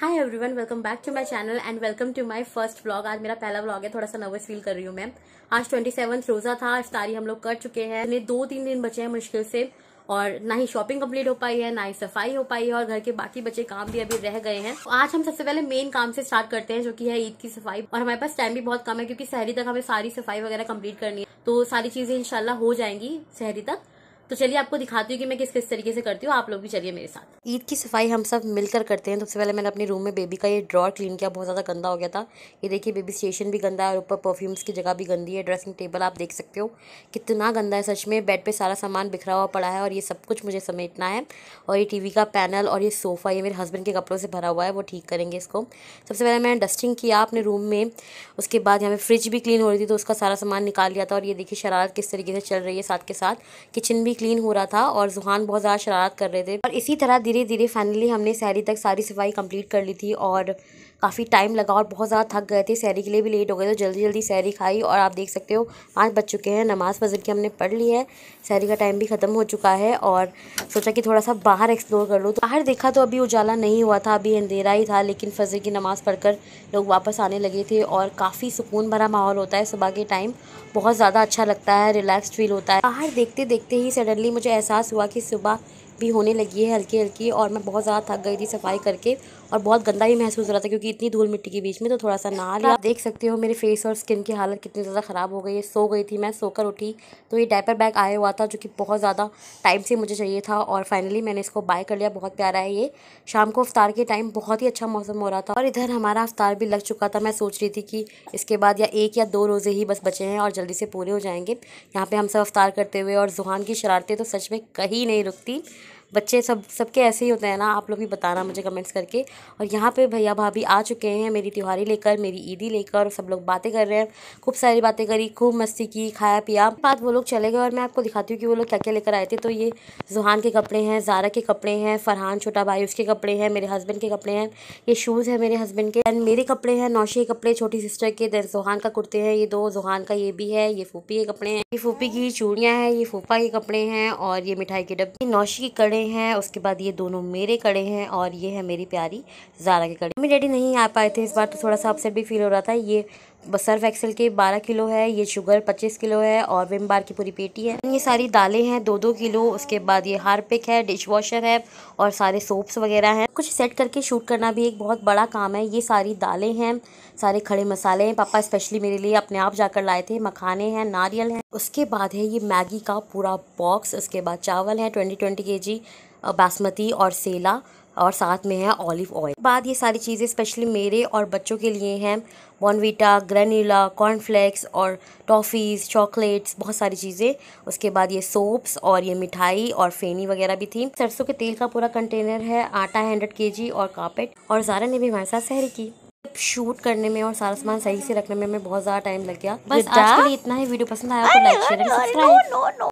hi everyone welcome back to my channel and welcome to my first vlog आज मेरा पहला vlog है थोड़ा सा नर्वस फील कर रही हूँ मैं आज ट्वेंटी सेवन रोजा था आज तारी हम लोग कर चुके हैं इतने दो तीन दिन बचे हैं मुश्किल से और ना ही शॉपिंग कंप्लीट हो पाई है ना ही सफाई हो पाई है और घर के बाकी बचे काम भी अभी रह गए हैं तो आज हम सबसे पहले मेन काम से स्टार्ट करते हैं जो कि है ईद की सफाई और हमारे पास टाइम भी बहुत कम है क्योंकि शहरी तक हमें सारी सफाई वगैरह कम्प्लीट करनी है तो सारी चीजें इनशाला हो जाएंगी शहरी तक तो चलिए आपको दिखाती हूँ कि मैं किस किस तरीके से करती हूँ आप लोग भी चलिए मेरे साथ ईद की सफाई हम सब मिलकर करते हैं सबसे तो पहले मैंने अपने रूम में बेबी का ये ड्रॉर क्लीन किया बहुत ज़्यादा गंदा हो गया था ये देखिए बेबी स्टेशन भी गंदा है और ऊपर परफ्यूम्स की जगह भी गंदी है ड्रेसिंग टेबल आप देख सकते हो कितना गंदा है सच में बेड पर सारा सामान बिखरा हुआ पड़ा है और ये सब कुछ मुझे समेटना है और ये टी का पैनल और ये सोफ़ा ये मेरे हस्बैंड के कपड़ों से भरा हुआ है वो ठीक करेंगे इसको सबसे पहले मैंने डस्टिंग किया अपने रूम में उसके बाद यहाँ पर फ्रिज भी क्लीन हो रही थी तो उसका सारा सामान निकाल लिया था और ये देखिए शरारत किस तरीके से चल रही है साथ के साथ किचन भी क्लीन हो रहा था और जुहान बहुत ज़्यादा शरारत कर रहे थे और इसी तरह धीरे धीरे फाइनली हमने सहरी तक सारी सफाई कंप्लीट कर ली थी और काफ़ी टाइम लगा और बहुत ज़्यादा थक गए थे सैरी के लिए भी लेट हो गए थे तो जल्दी जल्दी सैरी खाई और आप देख सकते हो पाँच बज चुके हैं नमाज़ फजर की हमने पढ़ ली है सैरी का टाइम भी ख़त्म हो चुका है और सोचा कि थोड़ा सा बाहर एक्सप्लोर कर लूँ तो बाहर देखा तो अभी उजाला नहीं हुआ था अभी अंधेरा ही था लेकिन फजर की नमाज़ पढ़ लोग वापस आने लगे थे और काफ़ी सुकून भरा माहौल होता है सुबह के टाइम बहुत ज़्यादा अच्छा लगता है रिलैक्स फील होता है बाहर देखते देखते ही सडनली मुझे एहसास हुआ कि सुबह भी होने लगी है हल्की हल्की और मैं बहुत ज़्यादा थक गई थी सफाई करके और बहुत गंदा ही महसूस हो रहा था क्योंकि इतनी धूल मिट्टी के बीच में तो थोड़ा सा नाल आप देख सकते हो मेरे फेस और स्किन की हालत कितनी ज़्यादा ख़राब हो गई है सो गई थी मैं सोकर उठी तो ये डायपर बैग आया हुआ था जो कि बहुत ज़्यादा टाइम से मुझे चाहिए था और फाइनली मैंने इसको बाय कर लिया बहुत प्यारा है ये शाम को अफ्तार के टाइम बहुत ही अच्छा मौसम हो रहा था और इधर हमारा अफ्तार भी लग चुका था मैं सोच रही थी कि इसके बाद या एक या दो रोज़े ही बस बचे हैं और जल्दी से पूरे हो जाएंगे यहाँ पर हम सब अफ्तार करते हुए और जुहान की शरारतें तो सच में कहीं नहीं रुकती बच्चे सब सबके ऐसे ही होते हैं ना आप लोग भी बताना मुझे कमेंट्स करके और यहाँ पे भैया भाभी आ चुके हैं मेरी त्योहारी लेकर मेरी ईदी लेकर सब लोग बातें कर रहे हैं खूब सारी बातें करी खूब मस्ती की खाया पिया बाद वो लोग चले गए और मैं आपको दिखाती हूँ कि वो लोग क्या क्या लेकर आए थे तो ये जुहान के कपड़े हैं ज़ारा के कपड़े हैं फरहान छोटा भाई उसके कपड़े हैं मेरे हस्बैंड के कपड़े हैं ये शूज़ हैं मेरे हस्बैंड के एंड मेरे कपड़े हैं नौशी के कपड़े छोटी सिस्टर के दैन जुहान का कुर्ते हैं ये दो जुहान का ये भी है ये फूफी के कपड़े हैं ये फूफी की चूड़ियाँ हैं ये फूफा के कपड़े हैं और ये मिठाई के डब्बे नौशी के कड़े कड़े हैं उसके बाद ये दोनों मेरे कड़े हैं और ये है मेरी प्यारी ज़ारा के कड़े मम्मी डैडी नहीं आ पाए थे इस बार तो थोड़ा सा अपसेट भी फील हो रहा था ये सर्फ एक्सल के 12 किलो है ये शुगर 25 किलो है और विम बार की पूरी पेटी है ये सारी दालें हैं दो दो किलो उसके बाद ये हार्पिक है डिश वॉशर है और सारे सोप्स वगैरह हैं कुछ सेट करके शूट करना भी एक बहुत बड़ा काम है ये सारी दालें हैं सारे खड़े मसाले हैं पापा स्पेशली मेरे लिए अपने आप जाकर लाए थे मखाने हैं नारियल हैं उसके बाद है ये मैगी का पूरा बॉक्स उसके बाद चावल है ट्वेंटी ट्वेंटी के जी बासमती और सेला और साथ में है ऑलिव ऑयल बाद ये सारी चीज़ें स्पेशली मेरे और बच्चों के लिए हैं बॉनविटा ग्रेन्यूला कॉर्नफ्लेक्स और टॉफ़ीज़ चॉकलेट्स बहुत सारी चीज़ें उसके बाद ये सोप्स और ये मिठाई और फेनी वगैरह भी थी सरसों के तेल का पूरा कंटेनर है आटा है हंड्रेड के और कापेट और सारा ने भी हमारे साथ सहरी की शूट करने में और सारा सामान सही से रखने में में बहुत ज़्यादा टाइम लग गया बस आज के लिए इतना ही वीडियो पसंद आया तो लाइक शेयर सब्सक्राइब